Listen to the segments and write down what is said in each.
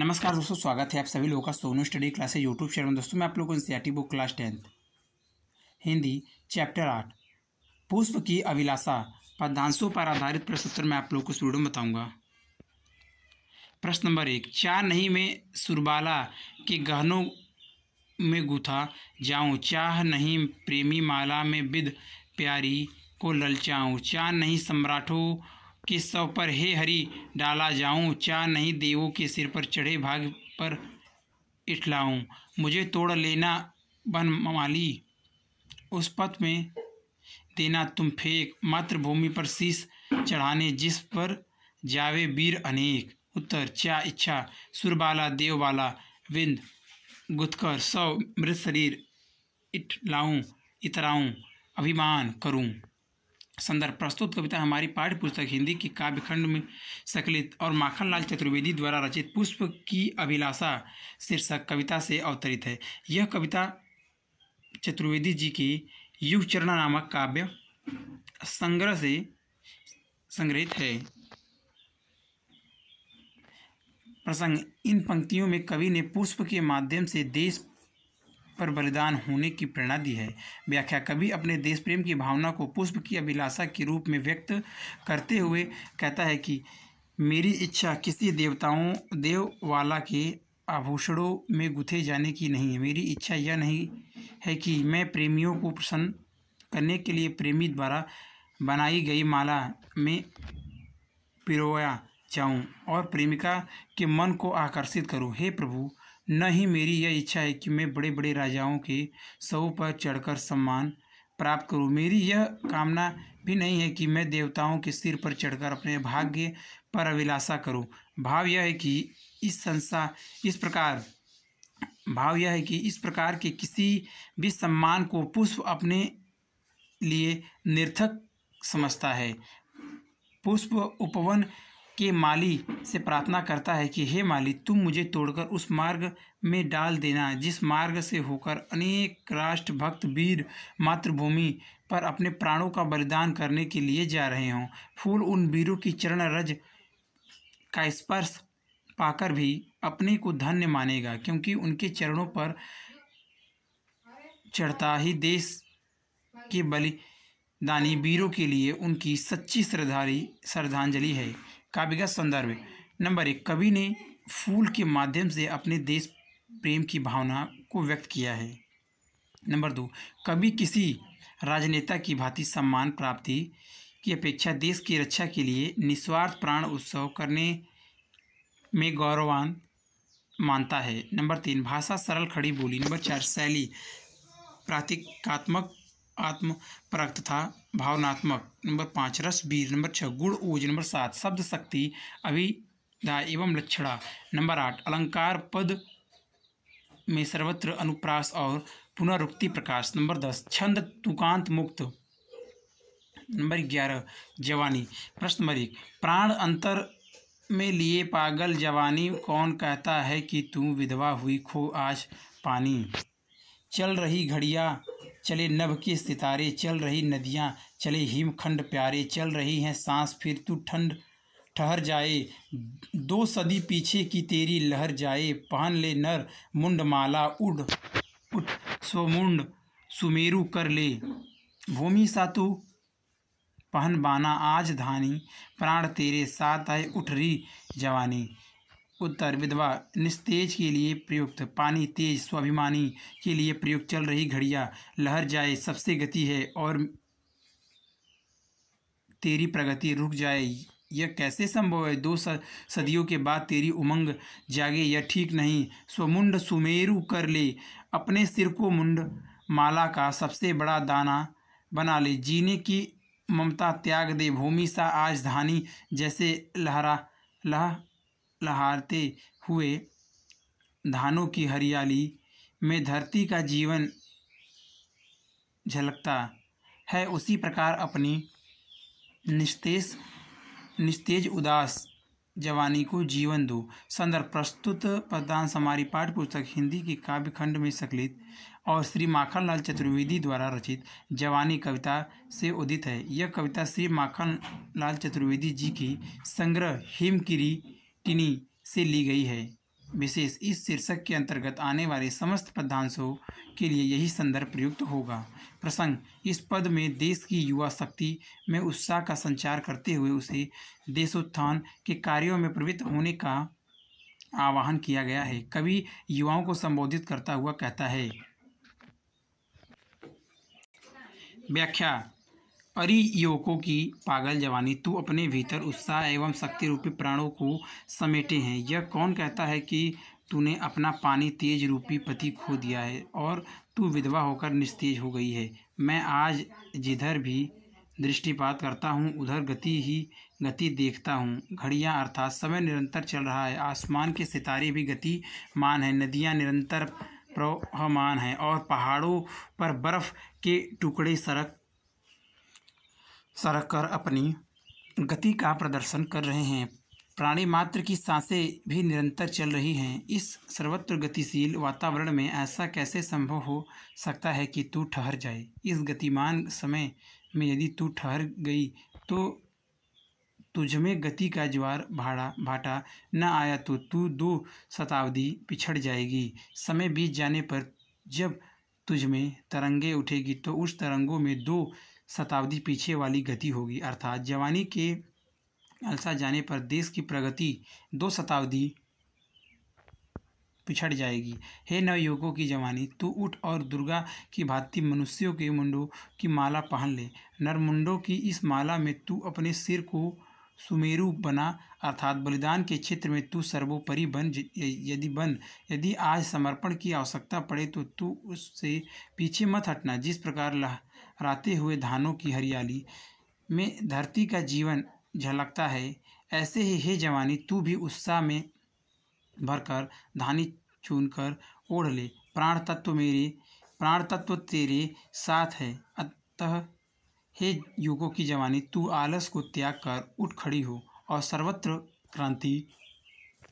नमस्कार दोस्तों स्वागत है आप सभी लोगों का सोनू स्टडी क्लास है यूट्यूब चैनल में दोस्तों मैं आप लोगों को NCERT book class tenth Hindi chapter आठ पुष्प की अभिलाषा पदांशु पर आधारित प्रश्नोत्तर में आप लोगों को इस वीडियो में बताऊंगा प्रश्न नंबर एक चार नहीं में सुरबाला के गहनों में गुथा जाऊँ चाह नहीं प्रेमी माला में विद प्यारी को ललचाऊँ चार नहीं सम्राटों कि सब पर हे हरि डाला जाऊं चा नहीं देवों के सिर पर चढ़े भाग पर इठलाऊं मुझे तोड़ लेना बन माली उस पथ में देना तुम फेंक मातृभूमि पर शीश चढ़ाने जिस पर जावे वीर अनेक उत्तर चा इच्छा सुरबाला देवबाला विंद गुथकर सौ मृत शरीर इटलाऊं इतराऊं अभिमान करूं संदर्भ प्रस्तुत कविता हमारी पाठ्य पुस्तक हिंदी की काव्यखंड में संकलित और माखनलाल चतुर्वेदी द्वारा रचित पुष्प की अभिलाषा शीर्षक कविता से अवतरित है यह कविता चतुर्वेदी जी की युगचरणा नामक काव्य संग्रह से संग्रहित है प्रसंग इन पंक्तियों में कवि ने पुष्प के माध्यम से देश पर बलिदान होने की प्रेरणा दी है व्याख्या कवि अपने देश प्रेम की भावना को पुष्प की अभिलाषा के रूप में व्यक्त करते हुए कहता है कि मेरी इच्छा किसी देवताओं देववाला के आभूषणों में गुथे जाने की नहीं है मेरी इच्छा यह नहीं है कि मैं प्रेमियों को प्रसन्न करने के लिए प्रेमी द्वारा बनाई गई माला में पिरोया जाऊं और प्रेमिका के मन को आकर्षित करूं हे प्रभु न ही मेरी यह इच्छा है कि मैं बड़े बड़े राजाओं के सब पर चढ़कर सम्मान प्राप्त करूं मेरी यह कामना भी नहीं है कि मैं देवताओं के सिर पर चढ़कर अपने भाग्य पर अभिलाषा करूं भाव यह है कि इस संसार इस प्रकार भाव यह है कि इस प्रकार के किसी भी सम्मान को पुष्प अपने लिए निर्थक समझता है पुष्प उपवन के माली से प्रार्थना करता है कि हे माली तुम मुझे तोड़कर उस मार्ग में डाल देना जिस मार्ग से होकर अनेक राष्ट्रभक्त वीर मातृभूमि पर अपने प्राणों का बलिदान करने के लिए जा रहे हों फूल उन वीरों की चरण रज का स्पर्श पाकर भी अपने को धन्य मानेगा क्योंकि उनके चरणों पर चढ़ता ही देश के बलिदानी वीरों के लिए उनकी सच्ची श्रद्धारी श्रद्धांजलि है का संदर्भ नंबर एक कवि ने फूल के माध्यम से अपने देश प्रेम की भावना को व्यक्त किया है नंबर दो कवि किसी राजनेता की भांति सम्मान प्राप्ति की अपेक्षा देश की रक्षा के लिए निस्वार्थ प्राण उत्सव करने में गौरवान मानता है नंबर तीन भाषा सरल खड़ी बोली नंबर चार शैली प्रातिकात्मक आत्म परक भावनात्मक नंबर पाँच रस बीर नंबर छः गुण ऊज नंबर सात शब्द शक्ति अभिधा एवं लक्षणा नंबर आठ अलंकार पद में सर्वत्र अनुप्रास और पुनरुक्ति प्रकाश नंबर दस छंद तुकांत मुक्त नंबर ग्यारह जवानी प्रश्न नंबर एक प्राण अंतर में लिए पागल जवानी कौन कहता है कि तू विधवा हुई खो आज पानी चल रही घड़िया चले नभ के सितारे चल रही नदियाँ चले हिमखंड प्यारे चल रही हैं सांस फिर तू ठंड ठहर जाए दो सदी पीछे की तेरी लहर जाए पहन ले नर मुंडमाला उड़ उठ स्वमुंड सुमेरु कर ले भूमि सा तू पहन बाना आज धानी प्राण तेरे साथ आए उठ रही जवानी उत्तर विधवा निस्तेज के लिए प्रयुक्त पानी तेज स्वाभिमानी के लिए प्रयुक्त चल रही घड़िया लहर जाए सबसे गति है और तेरी प्रगति रुक जाए यह कैसे संभव है दो सदियों के बाद तेरी उमंग जागे यह ठीक नहीं स्वमुंड सुमेरु कर ले अपने सिर को मुंड माला का सबसे बड़ा दाना बना ले जीने की ममता त्याग दे भूमि सा आज धानी जैसे लहरा लह लहारते हुए धानों की हरियाली में धरती का जीवन झलकता है उसी प्रकार अपनी निस्तेज निस्तेज उदास जवानी को जीवन दो संदर्भ प्रस्तुत प्रदान समारी पाठ पुस्तक हिंदी के काव्य खंड में संकलित और श्री माखनलाल चतुर्वेदी द्वारा रचित जवानी कविता से उदित है यह कविता श्री माखनलाल चतुर्वेदी जी की संग्रह हिमकिरी टिनी से ली गई है विशेष इस शीर्षक के अंतर्गत आने वाले समस्त पदांशों के लिए यही संदर्भ प्रयुक्त होगा प्रसंग इस पद में देश की युवा शक्ति में उत्साह का संचार करते हुए उसे देशोत्थान के कार्यों में प्रवृत्त होने का आह्वान किया गया है कवि युवाओं को संबोधित करता हुआ कहता है व्याख्या अरे युवकों की पागल जवानी तू अपने भीतर उत्साह एवं शक्ति रूपी प्राणों को समेटे हैं यह कौन कहता है कि तूने अपना पानी तेज रूपी पति खो दिया है और तू विधवा होकर निस्तेज हो गई है मैं आज जिधर भी दृष्टिपात करता हूँ उधर गति ही गति देखता हूँ घड़ियाँ अर्थात समय निरंतर चल रहा है आसमान के सितारे भी गतिमान हैं नदियाँ निरंतर प्रवाहमान हैं और पहाड़ों पर बर्फ़ के टुकड़े सड़क सरक कर अपनी गति का प्रदर्शन कर रहे हैं प्राणी मात्र की सांसें भी निरंतर चल रही हैं इस सर्वत्र गतिशील वातावरण में ऐसा कैसे संभव हो सकता है कि तू ठहर जाए इस गतिमान समय में यदि तू ठहर गई तो तुझमें गति का ज्वार भाड़ा भाटा न आया तो तू दो शताब्दी पिछड़ जाएगी समय बीत जाने पर जब तुझमें तरंगे उठेगी तो उस तरंगों में दो शताब्दी पीछे वाली गति होगी अर्थात जवानी के अलसा जाने पर देश की प्रगति दो शताब्दी पिछड़ जाएगी हे नवयुवकों की जवानी तू उठ और दुर्गा की भांति मनुष्यों के मुंडों की माला पहन ले नरमुंडों की इस माला में तू अपने सिर को सुमेरु बना अर्थात बलिदान के क्षेत्र में तू सर्वोपरि बन यदि बन यदि आज समर्पण की आवश्यकता पड़े तो तू उससे पीछे मत हटना जिस प्रकार लहराते हुए धानों की हरियाली में धरती का जीवन झलकता है ऐसे ही हे जवानी तू भी उत्साह में भरकर धानी चुनकर ओढ़ ले प्राण तत्व मेरे प्राण तत्व तेरे साथ है अतः हे युगों की जवानी तू आलस को त्याग कर उठ खड़ी हो और सर्वत्र क्रांति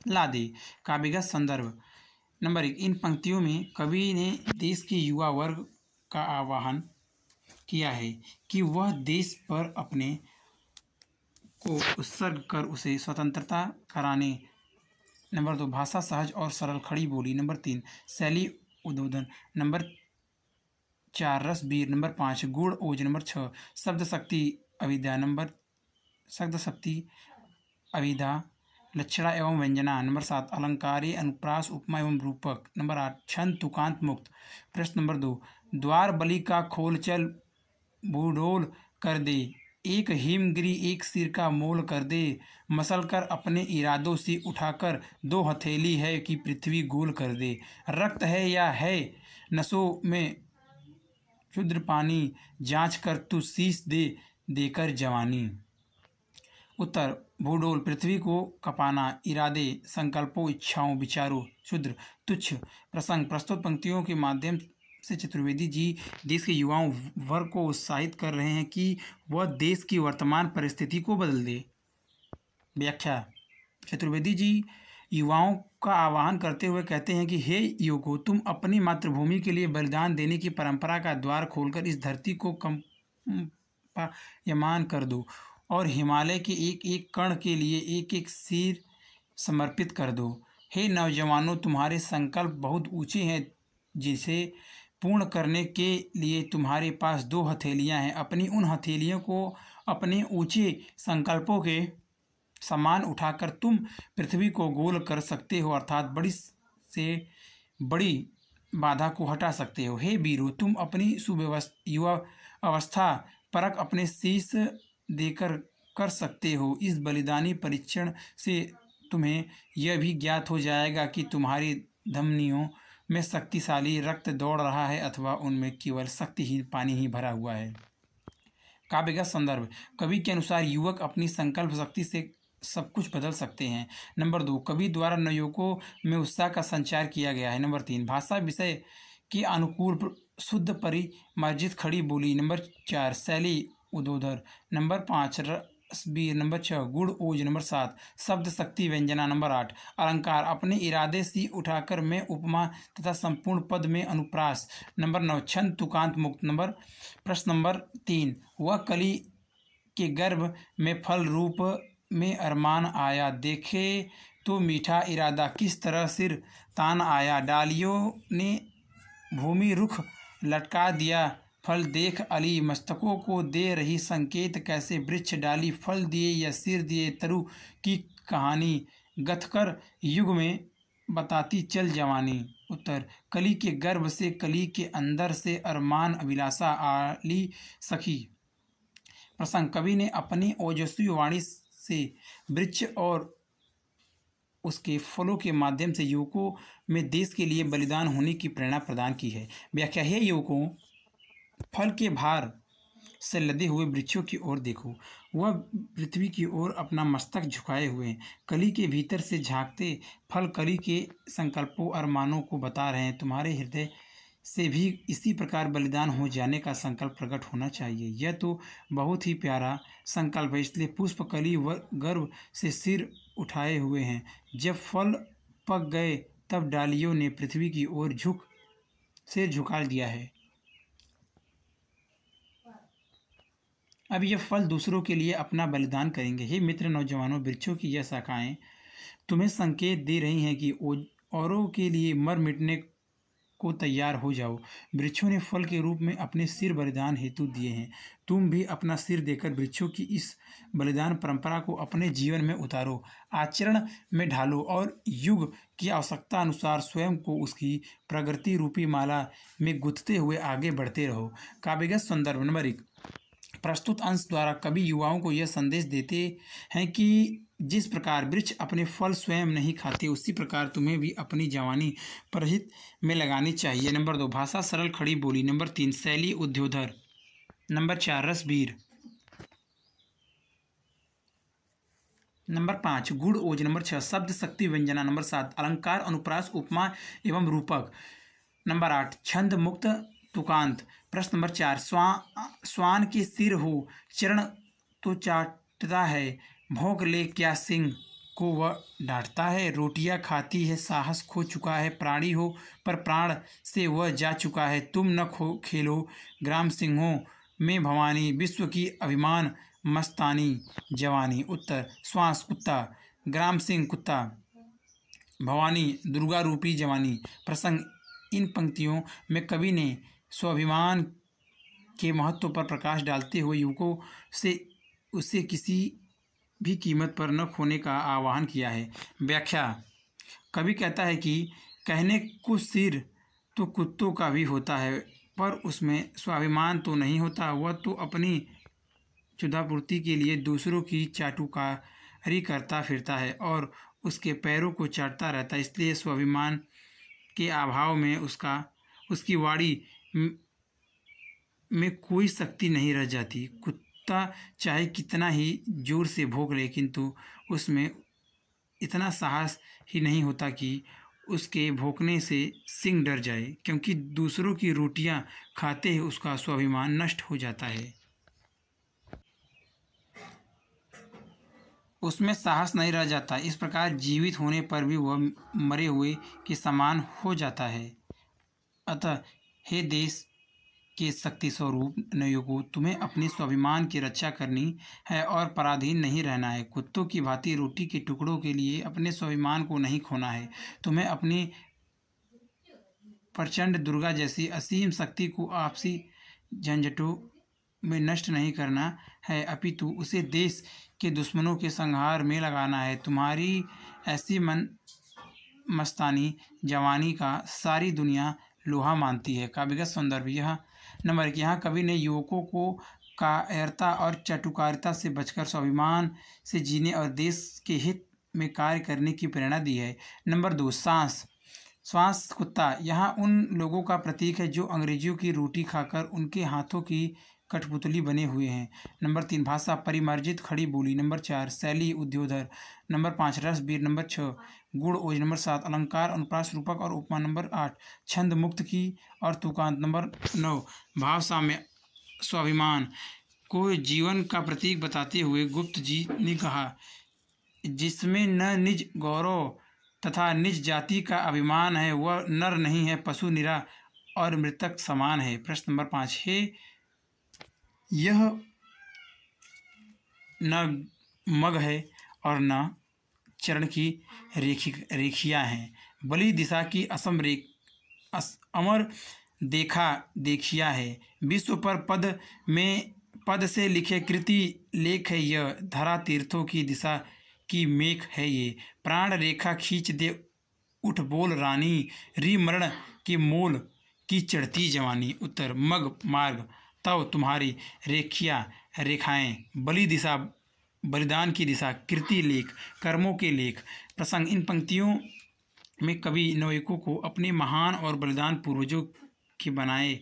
ला दे काव्यगत संदर्भ नंबर एक इन पंक्तियों में कवि ने देश के युवा वर्ग का आवाहन किया है कि वह देश पर अपने को उत्सर्ग कर उसे स्वतंत्रता कराने नंबर दो भाषा सहज और सरल खड़ी बोली नंबर तीन शैली उद्बोधन नंबर चार रस बीर नंबर पाँच गुण ओज नंबर छः शब्द शक्ति अविद्या नंबर शब्द शक्ति अविधा लक्षणा एवं व्यंजना नंबर सात अलंकारी अनुप्रास उपमा एवं रूपक नंबर आठ छंद तुकांत मुक्त प्रश्न नंबर दो द्वार बलि का खोल चल भूडोल कर दे एक हिमगिरी एक सिर का मोल कर दे मसल कर अपने इरादों से उठाकर दो हथेली है कि पृथ्वी गोल कर दे रक्त है या है नसों में क्षुद्र पानी जांच कर तू शीश दे देकर जवानी उत्तर भूडोल पृथ्वी को कपाना इरादे संकल्पों इच्छाओं विचारों क्षुद्र तुच्छ प्रसंग प्रस्तुत पंक्तियों के माध्यम से चतुर्वेदी जी देश के युवाओं वर्ग को उत्साहित कर रहे हैं कि वह देश की वर्तमान परिस्थिति को बदल दे व्याख्या चतुर्वेदी जी युवाओं का आह्वान करते हुए कहते हैं कि हे युगो तुम अपनी मातृभूमि के लिए बलिदान देने की परंपरा का द्वार खोलकर इस धरती को कम यमान कर दो और हिमालय के एक एक कण के लिए एक एक सिर समर्पित कर दो हे नौजवानों तुम्हारे संकल्प बहुत ऊँचे हैं जिसे पूर्ण करने के लिए तुम्हारे पास दो हथेलियां हैं अपनी उन हथेलियों को अपने ऊँचे संकल्पों के समान उठाकर तुम पृथ्वी को गोल कर सकते हो अर्थात बड़ी से बड़ी बाधा को हटा सकते हो हे बीरू तुम अपनी सुव्यवस्था युवा अवस्था परक अपने शीश देकर कर सकते हो इस बलिदानी परीक्षण से तुम्हें यह भी ज्ञात हो जाएगा कि तुम्हारी धमनियों में शक्तिशाली रक्त दौड़ रहा है अथवा उनमें केवल शक्तिहीन पानी ही भरा हुआ है काव्य का संदर्भ कवि के अनुसार युवक अपनी संकल्प शक्ति से सब कुछ बदल सकते हैं नंबर दो कवि द्वारा नयोगों में उत्साह का संचार किया गया है नंबर तीन भाषा विषय के अनुकूल शुद्ध परिमार्जित खड़ी बोली नंबर चार शैली उदोधर नंबर पाँच रसबीर नंबर छः गुड़ ओज नंबर सात शब्द शक्ति व्यंजना नंबर आठ अलंकार अपने इरादे से उठाकर में उपमा तथा संपूर्ण पद में अनुप्रास नंबर नौ छंद तुकांत मुक्त नंबर प्रश्न नंबर तीन वह कली के गर्भ में फल रूप में अरमान आया देखे तो मीठा इरादा किस तरह सिर तान आया डालियों ने भूमि रुख लटका दिया फल देख अली मस्तकों को दे रही संकेत कैसे वृक्ष डाली फल दिए या सिर दिए तरु की कहानी गथकर युग में बताती चल जवानी उत्तर कली के गर्भ से कली के अंदर से अरमान अभिलाषा आली सखी प्रसंग कवि ने अपनी ओजस्वी वाणी से वृक्ष और उसके फलों के माध्यम से युवकों में देश के लिए बलिदान होने की प्रेरणा प्रदान की है व्याख्या है युवकों फल के भार से लदे हुए वृक्षों की ओर देखो वह पृथ्वी की ओर अपना मस्तक झुकाए हुए कली के भीतर से झांकते फल कली के संकल्पों और मानों को बता रहे हैं तुम्हारे हृदय से भी इसी प्रकार बलिदान हो जाने का संकल्प प्रकट होना चाहिए यह तो बहुत ही प्यारा संकल्प है इसलिए पुष्प कली व गर्व से सिर उठाए हुए हैं जब फल पक गए तब डालियों ने पृथ्वी की ओर झुक से झुका दिया है अब यह फल दूसरों के लिए अपना बलिदान करेंगे हे मित्र नौजवानों वृक्षों की यह शाखाएं तुम्हें संकेत दे रही हैं कि औरों के लिए मर मिटने को तैयार हो जाओ वृक्षों ने फल के रूप में अपने सिर बलिदान हेतु दिए हैं तुम भी अपना सिर देकर वृक्षों की इस बलिदान परंपरा को अपने जीवन में उतारो आचरण में ढालो और युग की आवश्यकता अनुसार स्वयं को उसकी प्रगति रूपी माला में गुथते हुए आगे बढ़ते रहो काव्यगत संदर्भ नंबर एक प्रस्तुत अंश द्वारा कवि युवाओं को यह संदेश देते हैं कि जिस प्रकार वृक्ष अपने फल स्वयं नहीं खाते उसी प्रकार तुम्हें भी अपनी जवानी परहित में लगानी चाहिए नंबर दो भाषा सरल खड़ी बोली नंबर तीन शैली उद्योधर नंबर चार रसबीर नंबर पाँच गुड़ ओज नंबर छः शब्द शक्ति व्यंजना नंबर सात अलंकार अनुप्रास उपमा एवं रूपक नंबर आठ छंद मुक्त तुकांत प्रश्न नंबर चार स्वा स्वान के सिर हो चरण तो चाटता है भोग ले क्या सिंह को वह डांटता है रोटियां खाती है साहस खो चुका है प्राणी हो पर प्राण से वह जा चुका है तुम न खो खेलो ग्राम सिंहों में भवानी विश्व की अभिमान मस्तानी जवानी उत्तर श्वास कुत्ता ग्राम सिंह कुत्ता भवानी दुर्गा रूपी जवानी प्रसंग इन पंक्तियों में कवि ने स्वाभिमान के महत्व पर प्रकाश डालते हुए युवकों से उसे किसी भी कीमत पर न खोने का आह्वान किया है व्याख्या कभी कहता है कि कहने को सिर तो कुत्तों का भी होता है पर उसमें स्वाभिमान तो नहीं होता वह तो अपनी चुदापूर्ति के लिए दूसरों की चाटुकारी करता फिरता है और उसके पैरों को चाटता रहता है इसलिए स्वाभिमान के अभाव में उसका उसकी वाड़ी में कोई शक्ति नहीं रह जाती कुत्ता चाहे कितना ही ज़ोर से भोग ले किंतु उसमें इतना साहस ही नहीं होता कि उसके भोंकने से सिंह डर जाए क्योंकि दूसरों की रोटियां खाते ही उसका स्वाभिमान नष्ट हो जाता है उसमें साहस नहीं रह जाता इस प्रकार जीवित होने पर भी वह मरे हुए के समान हो जाता है अतः हे देश के शक्ति स्वरूप नयोगो तुम्हें अपने स्वाभिमान की रक्षा करनी है और पराधीन नहीं रहना है कुत्तों की भांति रोटी के टुकड़ों के लिए अपने स्वाभिमान को नहीं खोना है तुम्हें अपनी प्रचंड दुर्गा जैसी असीम शक्ति को आपसी झंझटों में नष्ट नहीं करना है अपितु उसे देश के दुश्मनों के संहार में लगाना है तुम्हारी ऐसी मन मस्तानी जवानी का सारी दुनिया लोहा मानती है का संदर्भ यहाँ नंबर एक यहाँ कवि ने युवकों को कायरता और चटुकारिता से बचकर स्वाभिमान से जीने और देश के हित में कार्य करने की प्रेरणा दी है नंबर दो सांस श्वास कुत्ता यहाँ उन लोगों का प्रतीक है जो अंग्रेजियों की रोटी खाकर उनके हाथों की कठपुतली बने हुए हैं नंबर तीन भाषा परिमार्जित खड़ी बोली नंबर चार शैली उद्योधर नंबर पाँच रसबीर नंबर छः गुड़ ओज नंबर सात अलंकार अनुप्रास रूपक और उपमा नंबर आठ छंद मुक्त की और तुकांत नंबर नौ भाव साम्य स्वाभिमान को जीवन का प्रतीक बताते हुए गुप्त जी ने कहा जिसमें न निज गौरव तथा निज जाति का अभिमान है वह नर नहीं है पशु निरा और मृतक समान है प्रश्न नंबर पाँच है यह न मग है और न चरण की रेखी रेखियाँ हैं बलि दिशा की असम रेख अस, अमर देखा देखिया है विश्व पर पद में पद से लिखे कृति लेख है यह धरा तीर्थों की दिशा की मेघ है ये प्राण रेखा खींच दे उठ बोल रानी रिमरण के मोल की चढ़ती जवानी उत्तर मग मार्ग तब तुम्हारी रेखिया रेखाएं बलि दिशा बलिदान की दिशा कृति लेख कर्मों के लेख प्रसंग इन पंक्तियों में कवि नोएको को अपने महान और बलिदान पूर्वजों के बनाए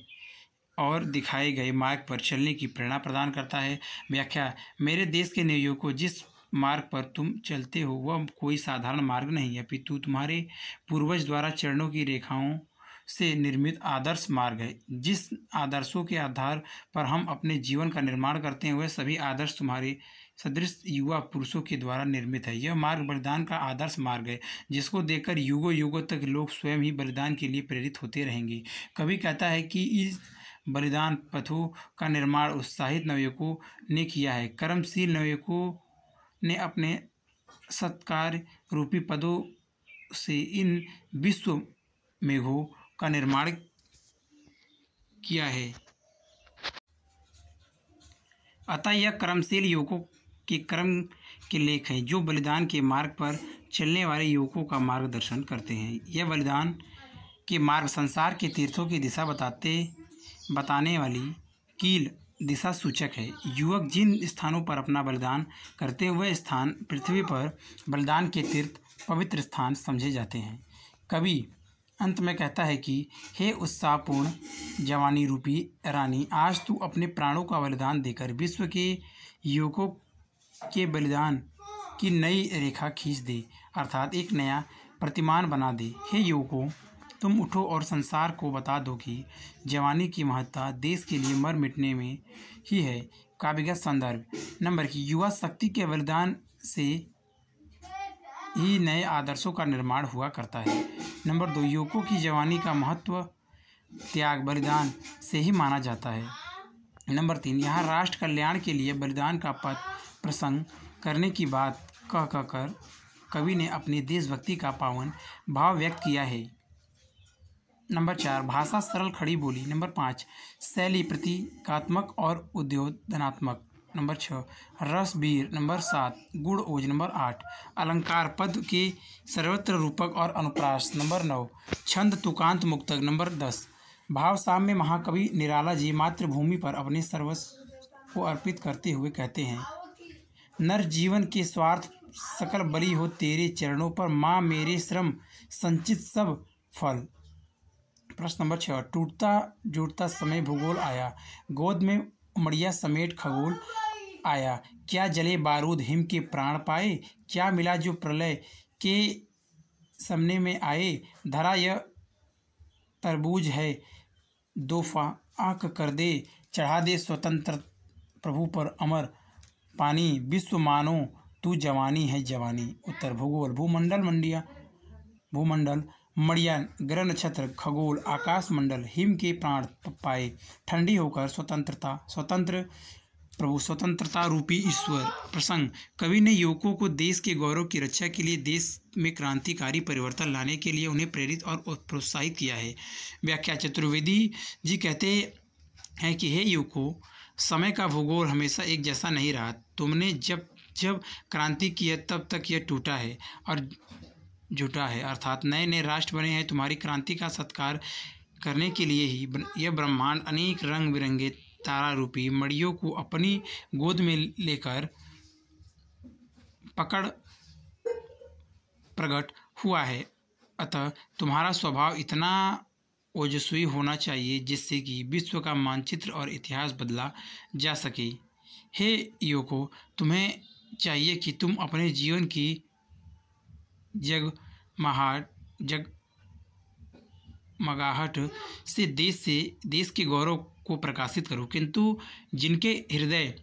और दिखाए गए मार्ग पर चलने की प्रेरणा प्रदान करता है व्याख्या मेरे देश के नवयुवकों को जिस मार्ग पर तुम चलते हो वह कोई साधारण मार्ग नहीं है अपितु तुम्हारे पूर्वज द्वारा चरणों की रेखाओं से निर्मित आदर्श मार्ग है जिस आदर्शों के आधार पर हम अपने जीवन का निर्माण करते हैं वह सभी आदर्श तुम्हारे सदृश युवा पुरुषों के द्वारा निर्मित है यह मार्ग बलिदान का आदर्श मार्ग है जिसको देखकर युगों युगों तक लोग स्वयं ही बलिदान के लिए प्रेरित होते रहेंगे कभी कहता है कि इस बलिदान पथों का निर्माण उत्साहित नवयुवकों ने किया है कर्मशील नवयुवकों ने अपने सत्कार रूपी पदों से इन विश्व मेघों का निर्माण किया है अतः यह कर्मशील युवकों के कर्म के लेख हैं जो बलिदान के मार्ग पर चलने वाले युवकों का मार्गदर्शन करते हैं यह बलिदान के मार्ग संसार के तीर्थों की दिशा बताते बताने वाली कील दिशा सूचक है युवक जिन स्थानों पर अपना बलिदान करते हुए स्थान पृथ्वी पर बलिदान के तीर्थ पवित्र स्थान समझे जाते हैं कवि अंत में कहता है कि हे उत्साहपूर्ण जवानी रूपी रानी आज तू अपने प्राणों का बलिदान देकर विश्व के युवकों के बलिदान की नई रेखा खींच दे अर्थात एक नया प्रतिमान बना दे हे युवकों तुम उठो और संसार को बता दो कि जवानी की महत्ता देश के लिए मर मिटने में ही है काबिगत संदर्भ नंबर की युवा शक्ति के बलिदान से ही नए आदर्शों का निर्माण हुआ करता है नंबर दो युवकों की जवानी का महत्व त्याग बलिदान से ही माना जाता है नंबर तीन यहाँ राष्ट्र कल्याण के लिए बलिदान का पद प्रसंग करने की बात कह कह कर कवि ने अपनी देशभक्ति का पावन भाव व्यक्त किया है नंबर चार भाषा सरल खड़ी बोली नंबर पाँच शैली प्रतीकात्मक और उद्योधनात्मक नंबर छः रसबीर नंबर सात गुड़ ओज नंबर आठ अलंकार पद के सर्वत्र रूपक और अनुप्रास नंबर नौ छंद तुकांत मुक्तक नंबर दस भाव साम्य महाकवि निराला जी मातृभूमि पर अपने सर्वस्व को अर्पित करते हुए कहते हैं नर जीवन के स्वार्थ सकल बलि हो तेरे चरणों पर माँ मेरे श्रम संचित सब फल प्रश्न नंबर छः टूटता जुड़ता समय भूगोल आया गोद में उमड़िया समेट खगोल आया क्या जले बारूद हिम के प्राण पाए क्या मिला जो प्रलय के सामने में आए धरा यह तरबूज है दो आँख कर दे चढ़ा दे स्वतंत्र प्रभु पर अमर पानी विश्व मानो तू जवानी है जवानी उत्तर भूगोल भूमंडल मंडिया भूमंडल मड़िया ग्रह नक्षत्र खगोल आकाश मंडल हिम के प्राण पाए ठंडी होकर स्वतंत्रता स्वतंत्र प्रभु स्वतंत्रता रूपी ईश्वर प्रसंग कवि ने युवकों को देश के गौरव की रक्षा के लिए देश में क्रांतिकारी परिवर्तन लाने के लिए उन्हें प्रेरित और प्रोत्साहित किया है व्याख्या चतुर्वेदी जी कहते हैं कि हे युवकों समय का भूगोल हमेशा एक जैसा नहीं रहा तुमने जब जब क्रांति की है तब तक यह टूटा है और जुटा है अर्थात नए नए राष्ट्र बने हैं तुम्हारी क्रांति का सत्कार करने के लिए ही यह ब्रह्मांड अनेक रंग बिरंगे तारा रूपी मड़ियों को अपनी गोद में लेकर पकड़ प्रकट हुआ है अतः तुम्हारा स्वभाव इतना ओजस्वी होना चाहिए जिससे कि विश्व का मानचित्र और इतिहास बदला जा सके हे योको तुम्हें चाहिए कि तुम अपने जीवन की जग महा जग मगाहट से देश से देश के गौरव को प्रकाशित करूं किंतु जिनके हृदय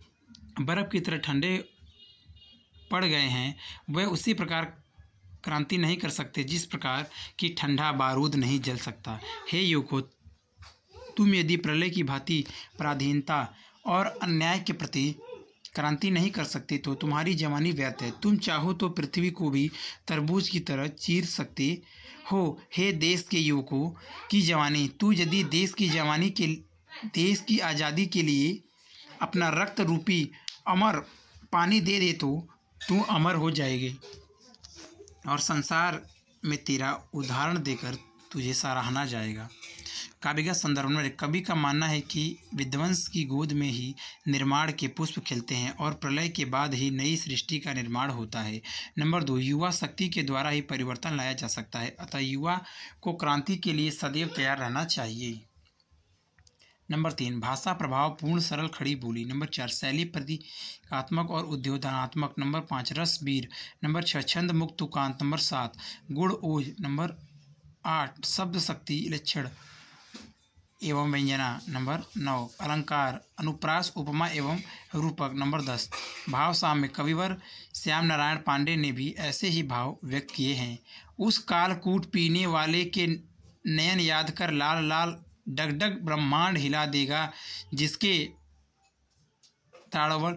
बर्फ़ की तरह ठंडे पड़ गए हैं वह उसी प्रकार क्रांति नहीं कर सकते जिस प्रकार कि ठंडा बारूद नहीं जल सकता हे युवको तुम यदि प्रलय की भांति पराधीनता और अन्याय के प्रति क्रांति नहीं कर सकते तो तुम्हारी जवानी व्यर्थ है तुम चाहो तो पृथ्वी को भी तरबूज की तरह चीर सकते हो हे देश के युवकों की जवानी तू यदि देश की जवानी के देश की आज़ादी के लिए अपना रक्त रूपी अमर पानी दे दे तो तू अमर हो जाएगी और संसार में तेरा उदाहरण देकर तुझे सराहना जाएगा काव्य का संदर्भ में कवि का मानना है कि विध्वंस की गोद में ही निर्माण के पुष्प खिलते हैं और प्रलय के बाद ही नई सृष्टि का निर्माण होता है नंबर दो युवा शक्ति के द्वारा ही परिवर्तन लाया जा सकता है अतः युवा को क्रांति के लिए सदैव तैयार रहना चाहिए नंबर तीन भाषा प्रभाव पूर्ण सरल खड़ी बोली नंबर चार शैली प्रतीकात्मक और उद्योधनात्मक नंबर पाँच वीर नंबर छः छंद मुक्त तुकांत नंबर सात गुड़ ओज नंबर आठ शब्द शक्ति लक्षण एवं व्यंजना नंबर नौ अलंकार अनुप्रास उपमा एवं रूपक नंबर दस भाव साम्य कविवर श्याम नारायण पांडे ने भी ऐसे ही भाव व्यक्त किए हैं उस कालकूट पीने वाले के नयन याद कर लाल लाल डगडग ब्रह्मांड हिला देगा जिसके ताड़वल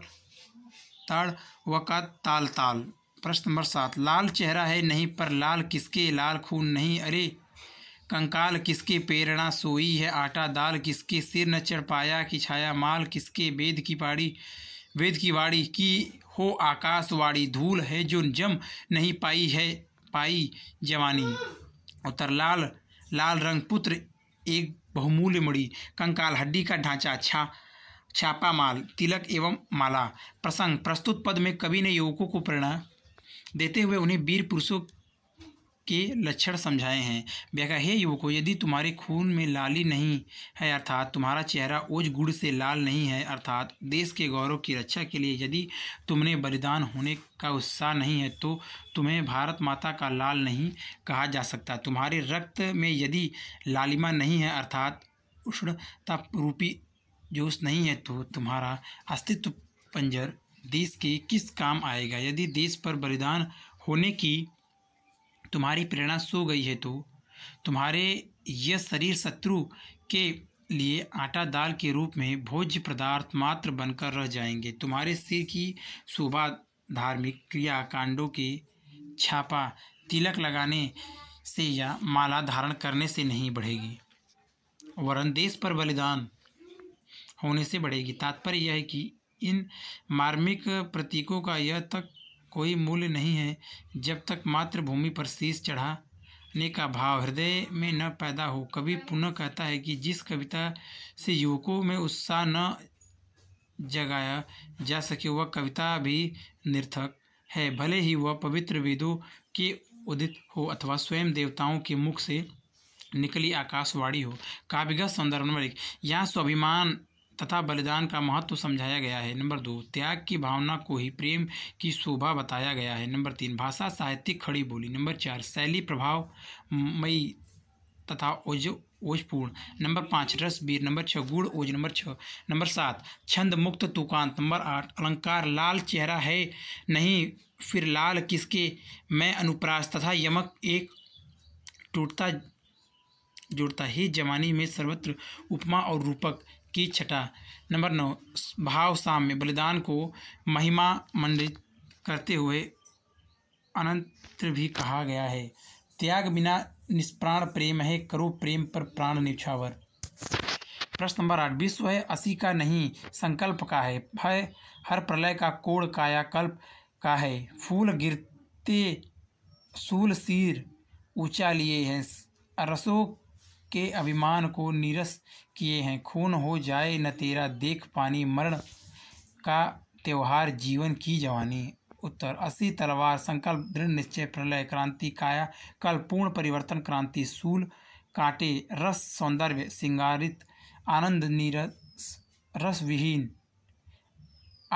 ताड़ व का ताल ताल प्रश्न नंबर सात लाल चेहरा है नहीं पर लाल किसके लाल खून नहीं अरे कंकाल किसके प्रेरणा सोई है आटा दाल किसके सिर न चढ़ पाया कि छाया माल किसके वेद की पाड़ी वेद की वाड़ी की हो आकाशवाड़ी धूल है जो जम नहीं पाई है पाई जवानी उत्तर लाल लाल रंग पुत्र एक बहुमूल्य मड़ी कंकाल हड्डी का ढांचा छा छापा माल तिलक एवं माला प्रसंग प्रस्तुत पद में कवि ने युवकों को प्रेरणा देते हुए उन्हें वीर पुरुषों के लक्षण समझाए हैं व्याख्या हे युवको यदि तुम्हारे खून में लाली नहीं है अर्थात तुम्हारा चेहरा ओज गुड़ से लाल नहीं है अर्थात देश के गौरव की रक्षा के लिए यदि तुमने बलिदान होने का उत्साह नहीं है तो तुम्हें भारत माता का लाल नहीं कहा जा सकता तुम्हारे रक्त में यदि लालिमा नहीं है अर्थात उष्णता रूपी जोश नहीं है तो तुम्हारा अस्तित्व पंजर देश के किस काम आएगा यदि देश पर बलिदान होने की तुम्हारी प्रेरणा सो गई है तो तुम्हारे यह शरीर शत्रु के लिए आटा दाल के रूप में भोज्य पदार्थ मात्र बनकर रह जाएंगे तुम्हारे सिर की शोभा धार्मिक क्रिया कांडों की छापा तिलक लगाने से या माला धारण करने से नहीं बढ़ेगी वरन देश पर बलिदान होने से बढ़ेगी तात्पर्य यह है कि इन मार्मिक प्रतीकों का यह तक कोई मूल्य नहीं है जब तक मातृभूमि पर शीश चढ़ाने का भाव हृदय में न पैदा हो कभी पुनः कहता है कि जिस कविता से युवकों में उत्साह न जगाया जा सके वह कविता भी निर्थक है भले ही वह पवित्र वेदों के उदित हो अथवा स्वयं देवताओं के मुख से निकली आकाशवाणी हो काव्यगत संदर्भ नंबर एक यहाँ स्वाभिमान तथा बलिदान का महत्व समझाया गया है नंबर दो त्याग की भावना को ही प्रेम की शोभा बताया गया है नंबर तीन भाषा साहित्यिक खड़ी बोली नंबर चार शैली प्रभाव मई तथा ओज ओजपूर्ण नंबर पाँच रसबीर नंबर छः गुड़ ओज नंबर छः नंबर सात छंद मुक्त तुकांत नंबर आठ अलंकार लाल चेहरा है नहीं फिर लाल किसके मैं अनुप्रास तथा यमक एक टूटता जुड़ता ही जवानी में सर्वत्र उपमा और रूपक की छठा नंबर नौ भाव साम्य बलिदान को महिमा मंडित करते हुए अनंत भी कहा गया है त्याग बिना निष्प्राण प्रेम है करो प्रेम पर प्राण निछावर प्रश्न नंबर आठ विश्व है असी का नहीं संकल्प का है भय हर प्रलय का कोड़ कायाकल्प का है फूल गिरते सूल सिर ऊंचा लिए हैं रसों के अभिमान को नीरस किए हैं खून हो जाए न तेरा देख पानी मरण का त्यौहार जीवन की जवानी उत्तर अस्सी तलवार संकल्प दृढ़ निश्चय प्रलय क्रांति काया कल पूर्ण परिवर्तन क्रांति सूल कांटे रस सौंदर्य सिंगारित आनंद नीरस रसविहीन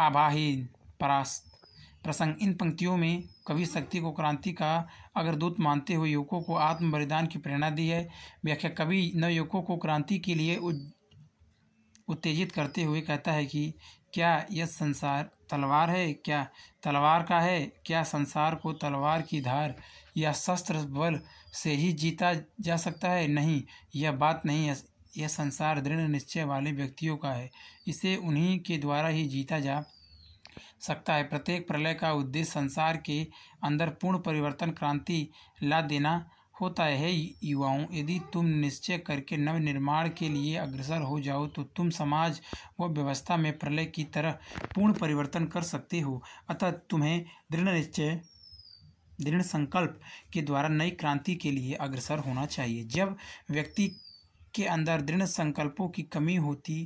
आभाहीन परास्त प्रसंग इन पंक्तियों में कवि शक्ति को क्रांति का अग्रदूत मानते हुए युवकों को आत्म बलिदान की प्रेरणा दी है व्याख्या कवि नवयुवकों युवकों को क्रांति के लिए उत्तेजित करते हुए कहता है कि क्या यह संसार तलवार है क्या तलवार का है क्या संसार को तलवार की धार या शस्त्र बल से ही जीता जा सकता है नहीं यह बात नहीं है यह संसार दृढ़ निश्चय वाले व्यक्तियों का है इसे उन्हीं के द्वारा ही जीता जा सकता है प्रत्येक प्रलय का उद्देश्य संसार के अंदर पूर्ण परिवर्तन क्रांति ला देना होता है युवाओं यदि तुम निश्चय करके नवनिर्माण के लिए अग्रसर हो जाओ तो तुम समाज व व्यवस्था में प्रलय की तरह पूर्ण परिवर्तन कर सकते हो अतः तुम्हें दृढ़ निश्चय दृढ़ संकल्प के द्वारा नई क्रांति के लिए अग्रसर होना चाहिए जब व्यक्ति के अंदर दृढ़ संकल्पों की कमी होती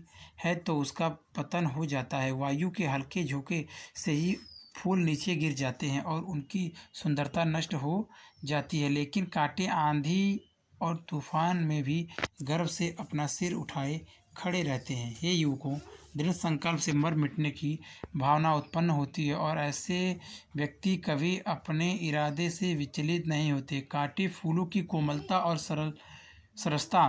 है तो उसका पतन हो जाता है वायु के हल्के झोंके से ही फूल नीचे गिर जाते हैं और उनकी सुंदरता नष्ट हो जाती है लेकिन कांटे आंधी और तूफान में भी गर्व से अपना सिर उठाए खड़े रहते हैं ये युवकों दृढ़ संकल्प से मर मिटने की भावना उत्पन्न होती है और ऐसे व्यक्ति कभी अपने इरादे से विचलित नहीं होते कांटे फूलों की कोमलता और सरल सरसता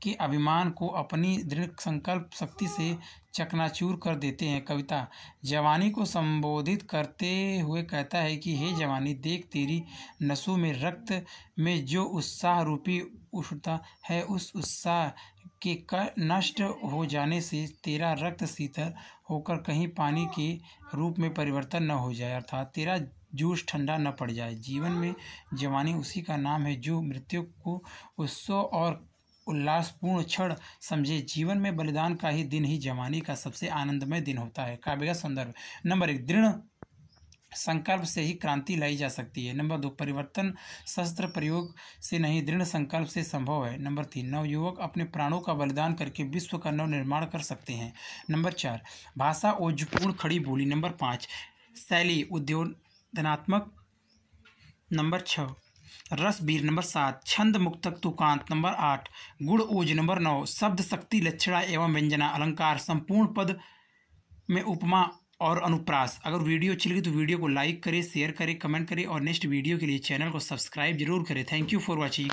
आपके अभिमान को अपनी दृढ़ संकल्प शक्ति से चकनाचूर कर देते हैं कविता जवानी को संबोधित करते हुए कहता है कि हे जवानी देख तेरी नसों में रक्त में जो उत्साह रूपी उठता है उस उत्साह के नष्ट हो जाने से तेरा रक्त शीतल होकर कहीं पानी के रूप में परिवर्तन न हो जाए अर्थात तेरा जूस ठंडा न पड़ जाए जीवन में जवानी उसी का नाम है जो मृत्यु को उत्सव और उल्लासपूर्ण क्षण समझे जीवन में बलिदान का ही दिन ही जवानी का सबसे आनंदमय दिन होता है काव्य का संदर्भ नंबर एक दृढ़ संकल्प से ही क्रांति लाई जा सकती है नंबर दो परिवर्तन शस्त्र प्रयोग से नहीं दृढ़ संकल्प से संभव है नंबर तीन नवयुवक अपने प्राणों का बलिदान करके विश्व का नव निर्माण कर सकते हैं नंबर चार भाषा ओजपूर्ण खड़ी बोली नंबर पाँच शैली उद्योधनात्मक नंबर छः रसबीर नंबर सात छंद मुक्तक तुकांत नंबर आठ गुण ओज नंबर नौ शब्द शक्ति लक्षणा एवं व्यंजना अलंकार संपूर्ण पद में उपमा और अनुप्रास अगर वीडियो अच्छी लगी तो वीडियो को लाइक करें शेयर करें कमेंट करें और नेक्स्ट वीडियो के लिए चैनल को सब्सक्राइब जरूर करें थैंक यू फॉर वॉचिंग